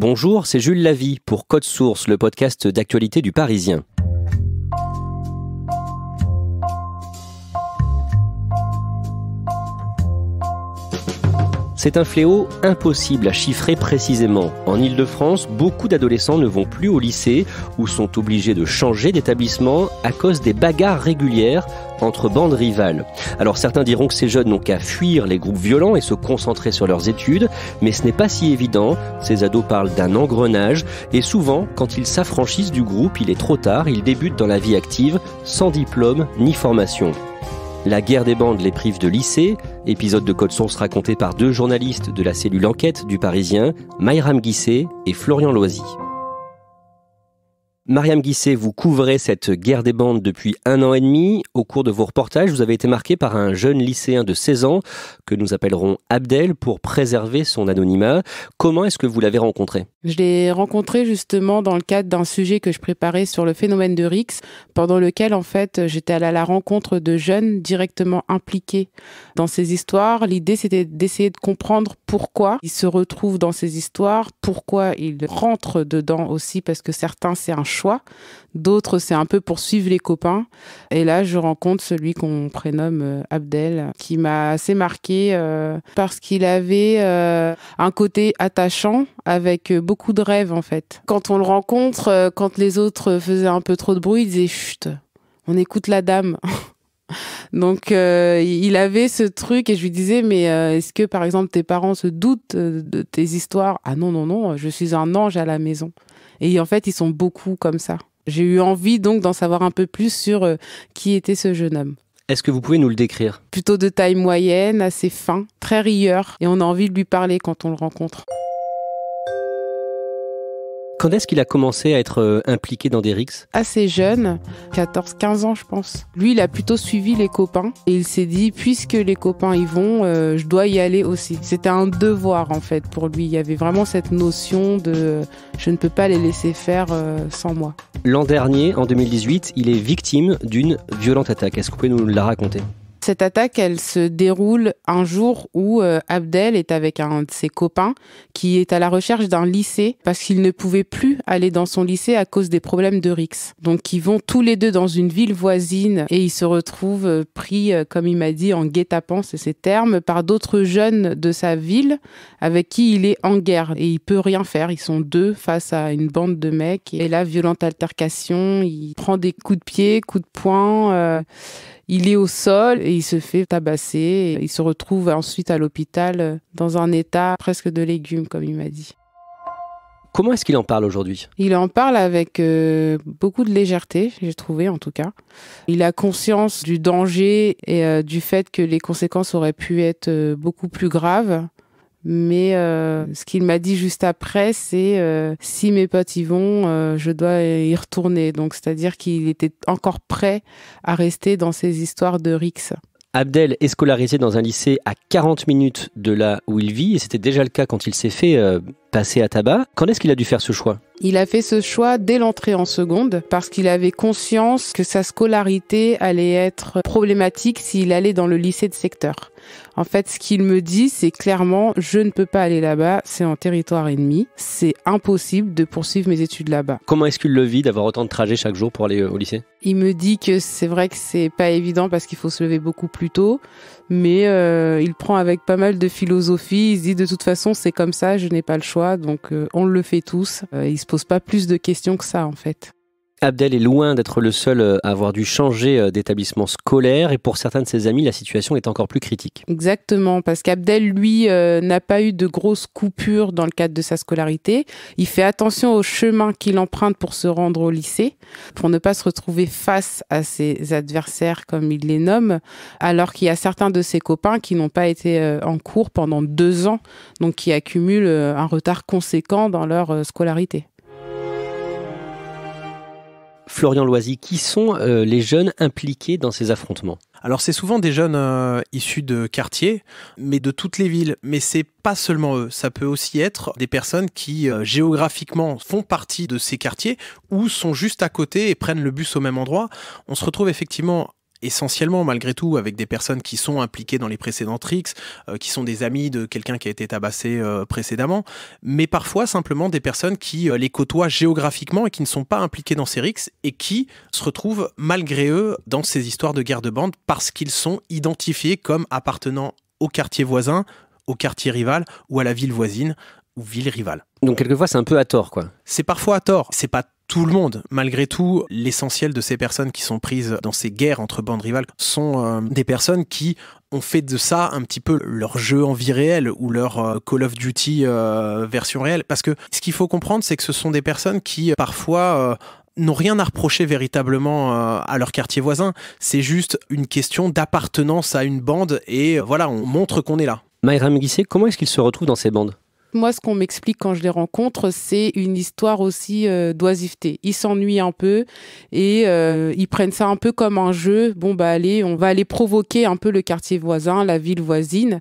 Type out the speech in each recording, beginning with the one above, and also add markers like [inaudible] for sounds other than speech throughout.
Bonjour, c'est Jules Lavie pour Code Source, le podcast d'actualité du Parisien. C'est un fléau impossible à chiffrer précisément. En Ile-de-France, beaucoup d'adolescents ne vont plus au lycée ou sont obligés de changer d'établissement à cause des bagarres régulières entre bandes rivales. Alors certains diront que ces jeunes n'ont qu'à fuir les groupes violents et se concentrer sur leurs études, mais ce n'est pas si évident. Ces ados parlent d'un engrenage et souvent, quand ils s'affranchissent du groupe, il est trop tard, ils débutent dans la vie active sans diplôme ni formation. La guerre des bandes les prive de lycée, épisode de Code Source raconté par deux journalistes de la cellule enquête du Parisien, Mayram Guisset et Florian Loisy. Mariam Guisset, vous couvrez cette guerre des bandes depuis un an et demi. Au cours de vos reportages, vous avez été marqué par un jeune lycéen de 16 ans que nous appellerons Abdel pour préserver son anonymat. Comment est-ce que vous l'avez rencontré Je l'ai rencontré justement dans le cadre d'un sujet que je préparais sur le phénomène de Rix, pendant lequel en fait j'étais allée à la rencontre de jeunes directement impliqués dans ces histoires. L'idée c'était d'essayer de comprendre pourquoi ils se retrouvent dans ces histoires, pourquoi ils rentrent dedans aussi, parce que certains c'est un choix choix. D'autres, c'est un peu pour suivre les copains. Et là, je rencontre celui qu'on prénomme euh, Abdel, qui m'a assez marqué euh, parce qu'il avait euh, un côté attachant avec beaucoup de rêves, en fait. Quand on le rencontre, quand les autres faisaient un peu trop de bruit, il disait Chut, on écoute la dame. [laughs] Donc il avait ce truc et je lui disais mais est-ce que par exemple tes parents se doutent de tes histoires Ah non non non, je suis un ange à la maison. Et en fait, ils sont beaucoup comme ça. J'ai eu envie donc d'en savoir un peu plus sur euh, qui était ce jeune homme. Est-ce que vous pouvez nous le décrire Plutôt de taille moyenne, assez fin, très rieur, et on a envie de lui parler quand on le rencontre. Quand est-ce qu'il a commencé à être euh, impliqué dans des rixes Assez jeune, 14-15 ans je pense. Lui, il a plutôt suivi les copains et il s'est dit, puisque les copains y vont, euh, je dois y aller aussi. C'était un devoir en fait pour lui. Il y avait vraiment cette notion de je ne peux pas les laisser faire euh, sans moi. L'an dernier, en 2018, il est victime d'une violente attaque. Est-ce que vous pouvez nous la raconter cette attaque, elle se déroule un jour où euh, Abdel est avec un de ses copains qui est à la recherche d'un lycée parce qu'il ne pouvait plus aller dans son lycée à cause des problèmes de Rix. Donc ils vont tous les deux dans une ville voisine et ils se retrouvent euh, pris, euh, comme il m'a dit, en guet-apens, c'est ses termes, par d'autres jeunes de sa ville avec qui il est en guerre et il peut rien faire. Ils sont deux face à une bande de mecs et là, violente altercation, il prend des coups de pied, coups de poing il est au sol et il se fait tabasser. il se retrouve ensuite à l'hôpital euh, dans un état presque de légumes, comme il m'a dit. Comment est-ce qu'il en parle aujourd'hui Il en parle avec euh, beaucoup de légèreté, j'ai trouvé en tout cas. Il a conscience du danger et euh, du fait que les conséquences auraient pu être beaucoup plus graves. Mais euh, ce qu'il m'a dit juste après, c'est euh, si mes potes y vont, euh, je dois y retourner. Donc, c'est-à-dire qu'il était encore prêt à rester dans ces histoires de Rix. Abdel est scolarisé dans un lycée à 40 minutes de là où il vit, et c'était déjà le cas quand il s'est fait passé à tabac. Quand est-ce qu'il a dû faire ce choix il a fait ce choix dès l'entrée en seconde parce qu'il avait conscience que sa scolarité allait être problématique s'il allait dans le lycée de secteur. En fait, ce qu'il me dit, c'est clairement, je ne peux pas aller là-bas, c'est en territoire ennemi, c'est impossible de poursuivre mes études là-bas. Comment est-ce qu'il le vit d'avoir autant de trajets chaque jour pour aller euh, au lycée Il me dit que c'est vrai que c'est pas évident parce qu'il faut se lever beaucoup plus tôt, mais euh, il prend avec pas mal de philosophie, il se dit de toute façon c'est comme ça, je n'ai pas le choix donc euh, on le fait tous. Euh, il se pose pas plus de questions que ça en fait. Abdel est loin d'être le seul euh, à avoir dû changer euh, d'établissement scolaire et pour certains de ses amis, la situation est encore plus critique. Exactement, parce qu'Abdel, lui, euh, n'a pas eu de grosses coupures dans le cadre de sa scolarité. Il fait attention au chemin qu'il emprunte pour se rendre au lycée, pour ne pas se retrouver face à ses adversaires, comme il les nomme, alors qu'il y a certains de ses copains qui n'ont pas été en cours pendant deux ans, donc qui accumulent un retard conséquent dans leur scolarité. Florian Loisy, qui sont euh, les jeunes impliqués dans ces affrontements alors c'est souvent des jeunes euh, issus de quartiers, mais de toutes les villes. Mais c'est pas seulement eux, ça peut aussi être des personnes qui euh, géographiquement font partie de ces quartiers ou sont juste à côté et prennent le bus au même endroit. On se retrouve effectivement essentiellement malgré tout avec des personnes qui sont impliquées dans les précédents tricks, euh, qui sont des amis de quelqu'un qui a été tabassé euh, précédemment, mais parfois simplement des personnes qui euh, les côtoient géographiquement et qui ne sont pas impliquées dans ces rixes et qui se retrouvent malgré eux dans ces histoires de guerre de bande parce qu'ils sont identifiés comme appartenant au quartier voisin, au quartier rival ou à la ville voisine ou ville rivale. Donc quelquefois c'est un peu à tort quoi. C'est parfois à tort, c'est pas tout le monde. Malgré tout, l'essentiel de ces personnes qui sont prises dans ces guerres entre bandes rivales sont euh, des personnes qui ont fait de ça un petit peu leur jeu en vie réelle ou leur euh, Call of Duty euh, version réelle. Parce que ce qu'il faut comprendre, c'est que ce sont des personnes qui parfois... n'ont rien à reprocher véritablement à leur quartier voisin, c'est juste une question d'appartenance à une bande et voilà, on montre qu'on est là. Myram Guisset, comment est-ce qu'ils se retrouvent dans ces bandes moi, ce qu'on m'explique quand je les rencontre, c'est une histoire aussi euh, d'oisiveté. Ils s'ennuient un peu et euh, ils prennent ça un peu comme un jeu. Bon, bah allez, on va aller provoquer un peu le quartier voisin, la ville voisine.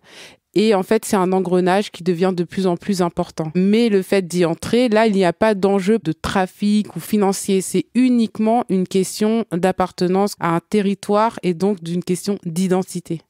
Et en fait, c'est un engrenage qui devient de plus en plus important. Mais le fait d'y entrer, là, il n'y a pas d'enjeu de trafic ou financier. C'est uniquement une question d'appartenance à un territoire et donc d'une question d'identité.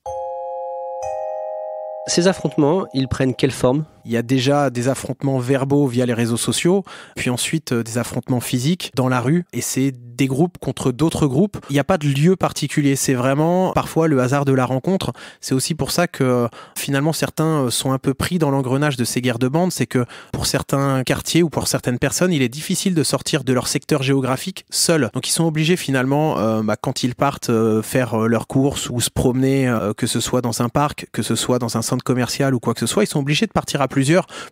Ces affrontements, ils prennent quelle forme il y a déjà des affrontements verbaux via les réseaux sociaux, puis ensuite euh, des affrontements physiques dans la rue, et c'est des groupes contre d'autres groupes. Il n'y a pas de lieu particulier, c'est vraiment parfois le hasard de la rencontre. C'est aussi pour ça que finalement certains euh, sont un peu pris dans l'engrenage de ces guerres de bande c'est que pour certains quartiers ou pour certaines personnes, il est difficile de sortir de leur secteur géographique seul. Donc ils sont obligés finalement, euh, bah, quand ils partent faire leurs courses ou se promener, que ce soit dans un parc, que ce soit dans un centre commercial ou quoi que ce soit, ils sont obligés de partir à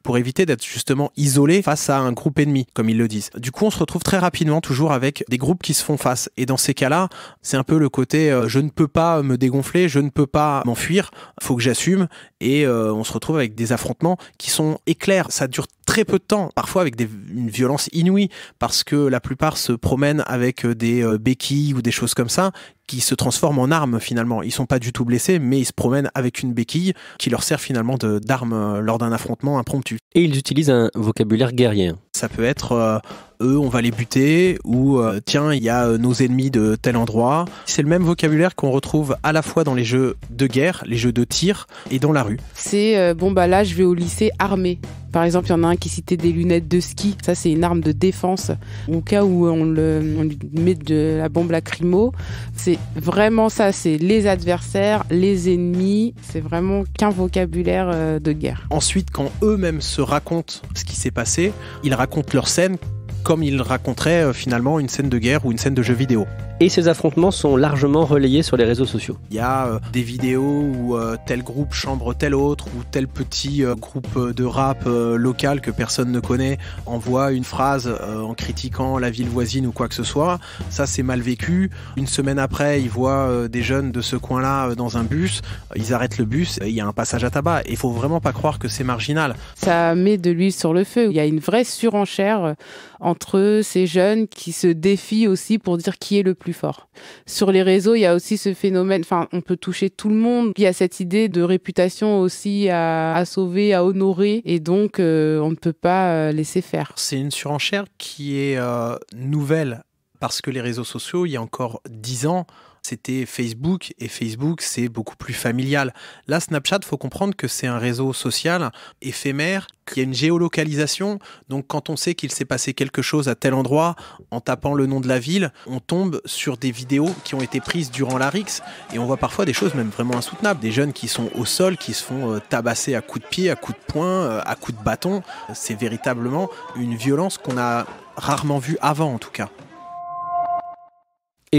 pour éviter d'être justement isolé face à un groupe ennemi, comme ils le disent. Du coup, on se retrouve très rapidement toujours avec des groupes qui se font face. Et dans ces cas-là, c'est un peu le côté euh, je ne peux pas me dégonfler, je ne peux pas m'enfuir, faut que j'assume et euh, on se retrouve avec des affrontements qui sont éclairs. Ça dure très peu de temps, parfois avec une violence inouïe, parce que la plupart se promènent avec euh, des euh, béquilles ou des choses comme ça qui se transforment en armes finalement. Ils sont pas du tout blessés, mais ils se promènent avec une béquille qui leur sert finalement d'arme lors d'un affrontement impromptu. Et ils utilisent un vocabulaire guerrier. Ça peut être eux, on va les buter, ou euh, tiens, il y a euh, nos ennemis de tel endroit. C'est le même vocabulaire qu'on retrouve à la fois dans les jeux de guerre, les jeux de tir, et dans la rue. C'est euh, bon, bah là, je vais au lycée armé. Par exemple, il y en a un qui citait des lunettes de ski. Ça, c'est une arme de défense. Au cas où on, le, lui met de la bombe lacrymo, c'est vraiment ça. C'est les adversaires, les ennemis. C'est vraiment qu'un vocabulaire de guerre. Ensuite, quand eux-mêmes se racontent ce qui s'est passé, ils racontent leur scène comme il raconterait euh, finalement une scène de guerre ou une scène de jeu vidéo et ces affrontements sont largement relayés sur les réseaux sociaux. Il y a euh, des vidéos où euh, tel groupe chambre tel autre ou tel petit euh, groupe de rap local que personne ne connaît envoie une phrase en critiquant la ville voisine ou quoi que ce soit. Ça c'est mal vécu. Une semaine après, ils voient des jeunes de ce coin-là dans un bus, ils arrêtent le bus il y a un passage à tabac. Il faut vraiment pas croire que c'est marginal. Ça met de l'huile sur le feu. Il y a une vraie surenchère entre ces jeunes qui se défient aussi pour dire qui est le plus fort. Sur les réseaux, il y a aussi ce phénomène, enfin, on peut toucher tout le monde. Il y a cette idée de réputation aussi à, sauver, à honorer, et donc euh, on ne peut pas euh, laisser faire. C'est une surenchère qui est euh, nouvelle, parce que les réseaux sociaux, il y a encore dix ans, c'était Facebook et Facebook c'est beaucoup plus familial. Là Snapchat, faut comprendre que c'est un réseau social éphémère qui y a une géolocalisation. Donc, quand on sait qu'il s'est passé quelque chose à tel endroit, en tapant le nom de la ville, on tombe sur des vidéos qui ont été prises durant la RIX. Et on voit parfois des choses même vraiment insoutenables. Des jeunes qui sont au sol, qui se font euh, tabasser à coups de pied, à coups de poing, euh, à coups de bâton. C'est véritablement une violence qu'on a rarement vue avant, en tout cas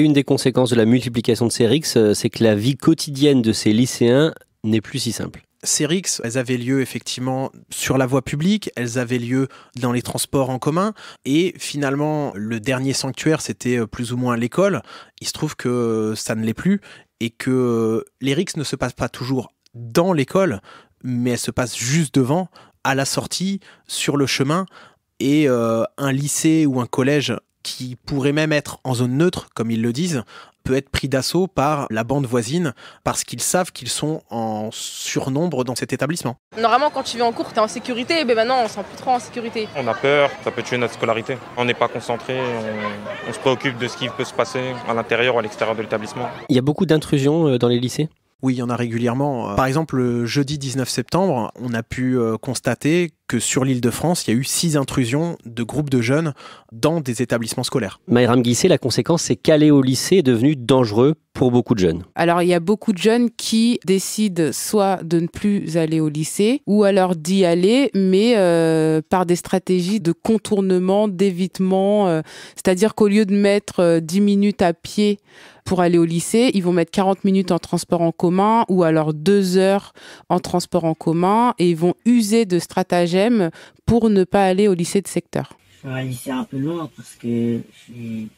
une des conséquences de la multiplication de ces RICS, euh, c'est que la vie quotidienne de ces lycéens n'est plus si simple. Ces RICS, elles avaient lieu effectivement sur la voie publique, elles avaient lieu dans les transports en commun, et finalement, le dernier sanctuaire, c'était euh, plus ou moins l'école. Il se trouve que euh, ça ne l'est plus, et que les RICS ne se passent pas toujours dans l'école, mais elles se passent juste devant, à la sortie, sur le chemin, et un lycée ou un collège qui pourrait même être en zone neutre, comme ils le disent, peut être pris d'assaut par la bande voisine parce qu'ils savent qu'ils sont en surnombre dans cet établissement. Normalement, quand tu viens en cours, tu es en sécurité, mais maintenant, on ne sent plus trop en sécurité. On a peur, ça peut tuer notre scolarité. On n'est pas concentré, on, on, se préoccupe de ce qui peut se passer à l'intérieur ou à l'extérieur de l'établissement. Il y a beaucoup d'intrusions euh, dans les lycées oui, il y en a régulièrement. Euh, par exemple, le jeudi 19 septembre, on a pu euh, constater que sur l'île de France, il y a eu six intrusions de groupes de jeunes dans des établissements scolaires. Maïram Guisset, la conséquence, c'est qu'aller au lycée est devenu dangereux pour beaucoup de jeunes. Alors, il y a beaucoup de jeunes qui décident soit de ne plus aller au lycée ou alors d'y aller, mais euh, par des stratégies de contournement, d'évitement. Euh, c'est-à-dire qu'au lieu de mettre euh, dix 10 minutes à pied pour aller au lycée, ils vont mettre 40 minutes en transport en commun ou alors 2 heures en transport en commun et ils vont user de stratagèmes pour ne pas aller au lycée de secteur Je suis un lycée un peu loin parce que je suis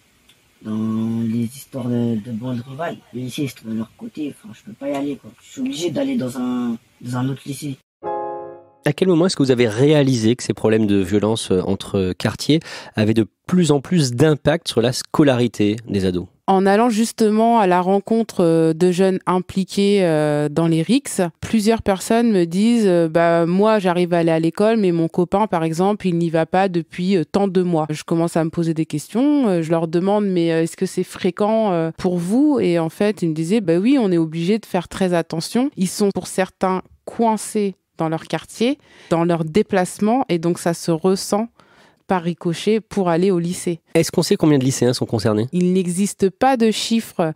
dans les histoires de, de travail. Les Le lycée se trouvent à leur côté, enfin, je peux pas y aller. Quoi. Je suis obligé d'aller dans un, dans un autre lycée à quel moment est-ce que vous avez réalisé que ces problèmes de violence euh, entre quartiers avaient de plus en plus d'impact sur la scolarité des ados en allant justement à la rencontre euh, de jeunes impliqués euh, dans les RICS, plusieurs personnes me disent bah moi j'arrive à aller à l'école mais mon copain par exemple, il n'y va pas depuis tant de mois. Je commence à me poser des questions, je leur demande mais est-ce que c'est fréquent pour vous et en fait, ils me disaient bah oui, on est obligé de faire très attention. Ils sont pour certains coincés dans leur quartier, dans leur déplacement. et donc ça se ressent par ricochet pour aller au lycée. Est-ce qu'on sait combien de lycéens sont concernés Il n'existe pas de chiffres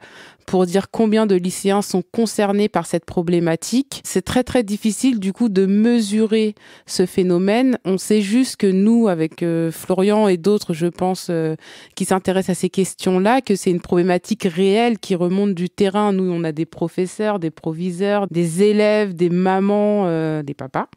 pour dire combien de lycéens sont concernés par cette problématique. C'est très très difficile du coup de mesurer ce phénomène. On sait juste que nous, avec euh, Florian et d'autres, je pense, euh, qui s'intéressent à ces questions-là, que c'est une problématique réelle qui remonte du terrain. Nous, on a des professeurs, des proviseurs, des élèves, des mamans, euh, des papas,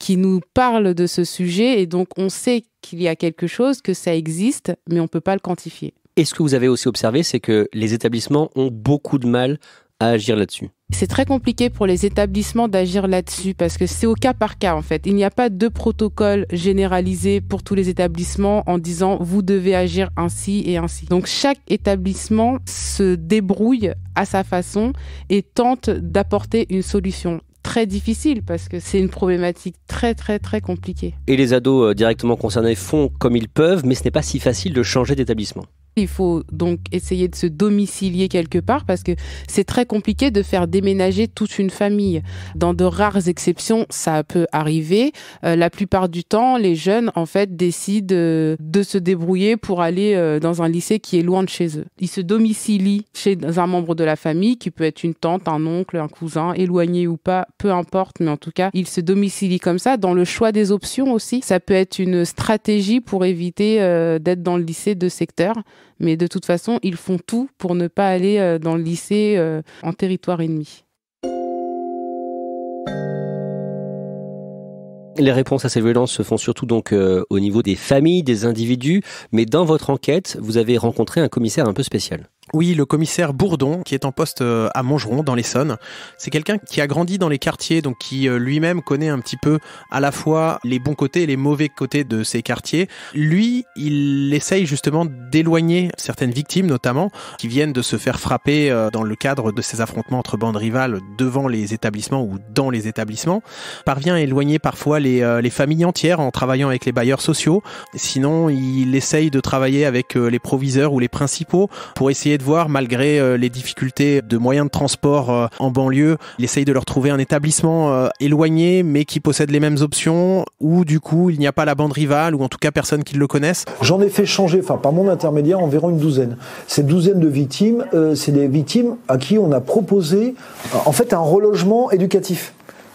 qui nous parlent de ce sujet. Et donc, on sait qu'il y a quelque chose, que ça existe, mais on ne peut pas le quantifier. Et ce que vous avez aussi observé, c'est que les établissements ont beaucoup de mal à agir là-dessus. C'est très compliqué pour les établissements d'agir là-dessus parce que c'est au cas par cas en fait. Il n'y a pas de protocole généralisé pour tous les établissements en disant vous devez agir ainsi et ainsi. Donc chaque établissement se débrouille à sa façon et tente d'apporter une solution très difficile parce que c'est une problématique très très très compliquée. Et les ados euh, directement concernés font comme ils peuvent, mais ce n'est pas si facile de changer d'établissement. Il faut donc essayer de se domicilier quelque part parce que c'est très compliqué de faire déménager toute une famille. Dans de rares exceptions, ça peut arriver. Euh, la plupart du temps, les jeunes, en fait, décident euh, de se débrouiller pour aller euh, dans un lycée qui est loin de chez eux. Ils se domicilient chez un membre de la famille qui peut être une tante, un oncle, un cousin, éloigné ou pas, peu importe, mais en tout cas, ils se domicilient comme ça. Dans le choix des options aussi, ça peut être une stratégie pour éviter d'être dans le lycée de secteur. Mais de toute façon, ils font tout pour ne pas aller euh, dans le lycée euh, en territoire ennemi. Les réponses à ces violences se font surtout donc euh, au niveau des familles, des individus, mais dans votre enquête, vous avez rencontré un commissaire un peu spécial. Oui, le commissaire Bourdon, qui est en poste euh, à Montgeron, dans l'Essonne, c'est quelqu'un qui a grandi dans les quartiers, donc qui euh, lui-même connaît un petit peu à la fois les bons côtés et les mauvais côtés de ces quartiers. Lui, il essaye justement d'éloigner certaines victimes, notamment, qui viennent de se faire frapper euh, dans le cadre de ces affrontements entre bandes rivales devant les établissements ou dans les établissements. Parvient à éloigner parfois les, les familles entières en travaillant avec les bailleurs sociaux. Sinon, il essaye de travailler avec les proviseurs ou les principaux pour essayer de voir, malgré euh, les difficultés de moyens de transport euh, en banlieue. Il essaye de leur trouver un établissement euh, éloigné, mais qui possède les mêmes options, où du coup, il n'y a pas la bande rivale, ou en tout cas personne qui le connaisse. J'en ai fait changer, enfin par mon intermédiaire, environ une douzaine. Ces douzaine de victimes, c'est des victimes à qui on a proposé, en fait, un relogement éducatif.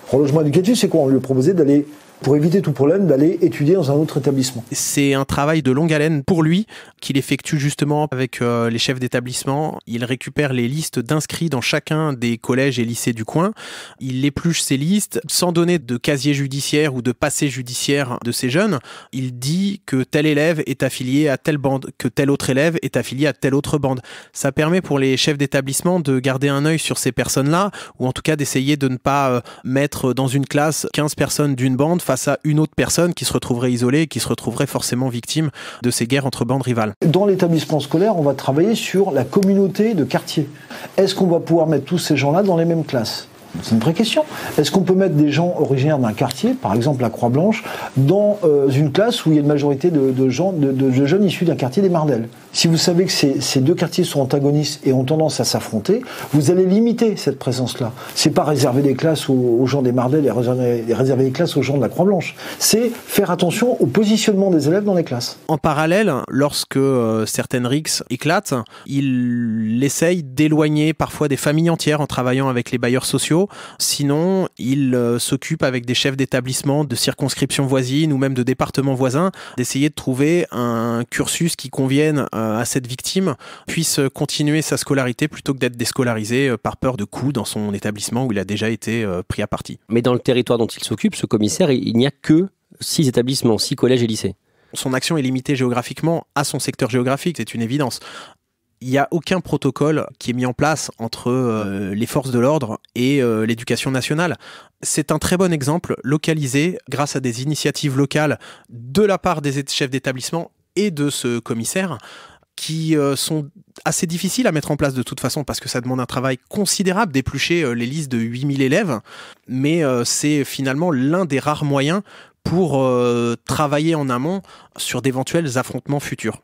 Relogement éducatif, c'est quoi On lui proposé d'aller pour éviter tout problème d'aller étudier dans un autre établissement. C'est un travail de longue haleine pour lui qu'il effectue justement avec euh, les chefs d'établissement. Il récupère les listes d'inscrits dans chacun des collèges et lycées du coin. Il épluche ces listes sans donner de casier judiciaire ou de passé judiciaire de ces jeunes. Il dit que tel élève est affilié à telle bande, que tel autre élève est affilié à telle autre bande. Ça permet pour les chefs d'établissement de garder un œil sur ces personnes-là ou en tout cas d'essayer de ne pas euh, mettre dans une classe 15 personnes d'une bande face à une autre personne qui se retrouverait isolée et qui se retrouverait forcément victime de ces guerres entre bandes rivales. Dans l'établissement scolaire, on va travailler sur la communauté de quartier. Est-ce qu'on va pouvoir mettre tous ces gens-là dans les mêmes classes c'est une vraie question. Est-ce qu'on peut mettre des gens originaires d'un quartier, par exemple la Croix-Blanche, dans euh, une classe où il y a une majorité de, gens, de jeunes issus d'un quartier des Mardelles si vous savez que ces, deux quartiers sont antagonistes et ont tendance à s'affronter, vous allez limiter cette présence-là. C'est pas réserver des classes aux, gens des Mardelles et réserver, des classes aux gens de la Croix-Blanche. C'est faire attention au positionnement des élèves dans les classes. En parallèle, lorsque euh, certaines RICS éclatent, il essaye d'éloigner parfois des familles entières en travaillant avec les bailleurs sociaux. Sinon, il euh, s'occupe avec des chefs d'établissement, de circonscriptions voisines ou même de départements voisins d'essayer de trouver un cursus qui convienne euh, euh, à cette victime puisse continuer sa scolarité plutôt que d'être déscolarisé euh, par peur de coups dans son établissement où il a déjà été euh, pris à partie. Mais dans le territoire dont il s'occupe, ce commissaire, il n'y a que six établissements, six collèges et lycées. Son action est limitée géographiquement à son secteur géographique, c'est une évidence il n'y a aucun protocole qui est mis en place entre les forces de l'ordre et l'éducation nationale. C'est un très bon exemple localisé grâce à des initiatives locales de la part des chefs d'établissement et de ce commissaire qui euh, sont assez difficiles à mettre en place de toute façon parce que ça demande un travail considérable d'éplucher euh, les listes de 8000 élèves, mais euh, c'est finalement l'un des rares moyens pour travailler en amont sur d'éventuels affrontements futurs.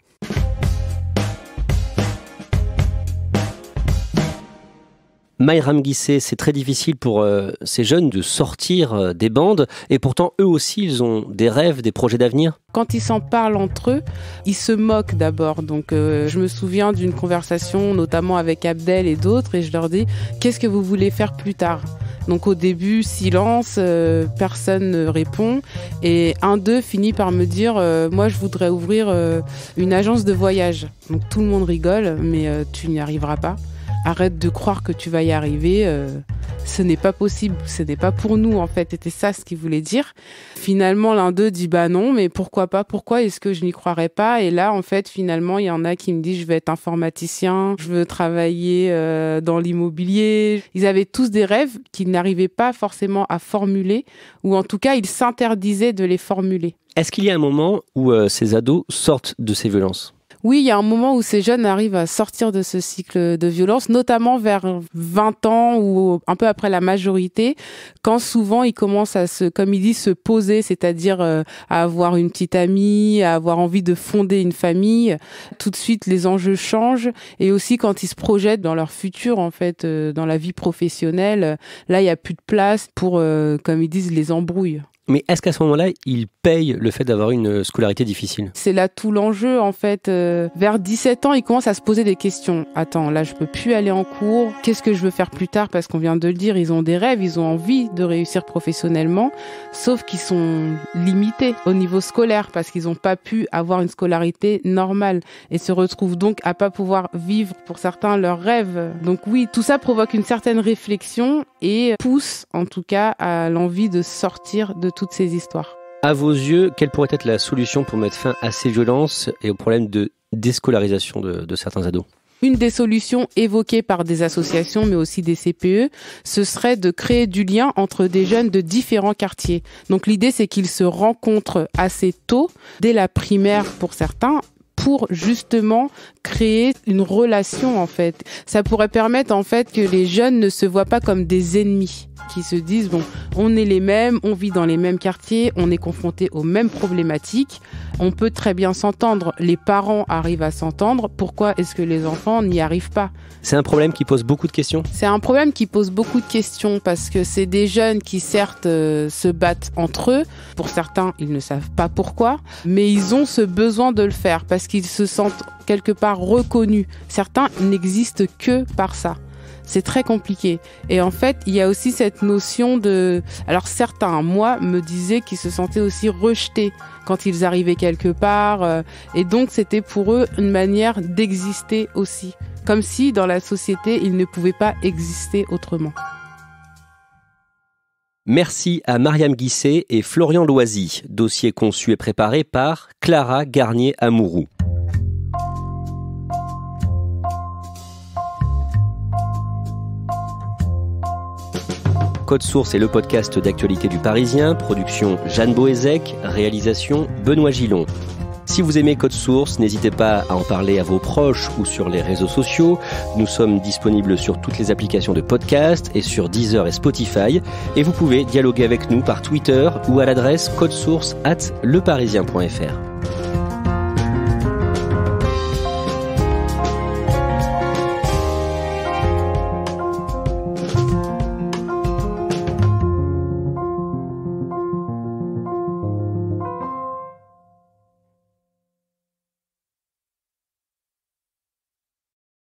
Maïram Guissé, c'est très difficile pour euh, ces jeunes de sortir euh, des bandes et pourtant eux aussi ils ont des rêves, des projets d'avenir. Quand ils s'en parlent entre eux, ils se moquent d'abord. Donc euh, je me souviens d'une conversation notamment avec Abdel et d'autres et je leur dis qu'est-ce que vous voulez faire plus tard donc au début, silence, personne ne répond. Et un d'eux finit par me dire, moi je voudrais ouvrir une agence de voyage. Donc tout le monde rigole, mais tu n'y arriveras pas arrête de croire que tu vas y arriver. Euh, ce n'est pas possible, ce n'est pas pour nous en fait. C'était ça ce qu'il voulait dire. Finalement, l'un d'eux dit bah non, mais pourquoi pas Pourquoi est-ce que je n'y croirais pas Et là, en fait, finalement, il y en a qui me disent je vais être informaticien, je veux travailler euh, dans l'immobilier. Ils avaient tous des rêves qu'ils n'arrivaient pas forcément à formuler, ou en tout cas, ils s'interdisaient de les formuler. Est-ce qu'il y a un moment où euh, ces ados sortent de ces violences oui, il y a un moment où ces jeunes arrivent à sortir de ce cycle de violence, notamment vers 20 ans ou un peu après la majorité, quand souvent ils commencent à se, comme ils disent, se poser, c'est-à-dire euh, à avoir une petite amie, à avoir envie de fonder une famille. Tout de suite, les enjeux changent et aussi quand ils se projettent dans leur futur, en fait, euh, dans la vie professionnelle, là, il n'y a plus de place pour, euh, comme ils disent, les embrouilles. Mais est-ce qu'à ce, moment-là, ils payent le fait d'avoir une scolarité difficile C'est là tout l'enjeu en fait. Euh, vers 17 ans, ils commencent à se poser des questions. Attends, là je peux plus aller en cours. Qu'est-ce que je veux faire plus tard Parce qu'on vient de le dire, ils ont des rêves, ils ont envie de réussir professionnellement, sauf qu'ils sont limités au niveau scolaire parce qu'ils n'ont pas pu avoir une scolarité normale et se retrouvent donc à pas pouvoir vivre pour certains leurs rêves. Donc oui, tout ça provoque une certaine réflexion et pousse en tout cas à l'envie de sortir de toutes ces histoires. À vos yeux, quelle pourrait être la solution pour mettre fin à ces violences et au problème de déscolarisation de, de certains ados une des solutions évoquées par des associations, mais aussi des CPE, ce serait de créer du lien entre des jeunes de différents quartiers. Donc l'idée, c'est qu'ils se rencontrent assez tôt, dès la primaire pour certains, pour justement créer une relation en fait. Ça pourrait permettre en fait que les jeunes ne se voient pas comme des ennemis, qui se disent bon, on est les mêmes, on vit dans les mêmes quartiers, on est confronté aux mêmes problématiques on peut très bien s'entendre. Les parents arrivent à s'entendre. Pourquoi est-ce que les enfants n'y arrivent pas C'est un problème qui pose beaucoup de questions. C'est un problème qui pose beaucoup de questions parce que c'est des jeunes qui certes euh, se battent entre eux. Pour certains, ils ne savent pas pourquoi, mais ils ont ce besoin de le faire parce qu'ils se sentent quelque part reconnus. Certains n'existent que par ça c'est très compliqué. Et en fait, il y a aussi cette notion de... Alors certains, moi, me disaient qu'ils se sentaient aussi rejetés quand ils arrivaient quelque part. Euh, et donc, c'était pour eux une manière d'exister aussi. Comme si dans la société, ils ne pouvaient pas exister autrement. Merci à Mariam Guisset et Florian Loisy. Dossier conçu et préparé par Clara Garnier-Amouroux. Code Source est le podcast d'actualité du Parisien, production Jeanne Boézek, réalisation Benoît Gillon. Si vous aimez Code Source, n'hésitez pas à en parler à vos proches ou sur les réseaux sociaux. Nous sommes disponibles sur toutes les applications de podcast et sur Deezer et Spotify. Et vous pouvez dialoguer avec nous par Twitter ou à l'adresse codesource at leparisien.fr.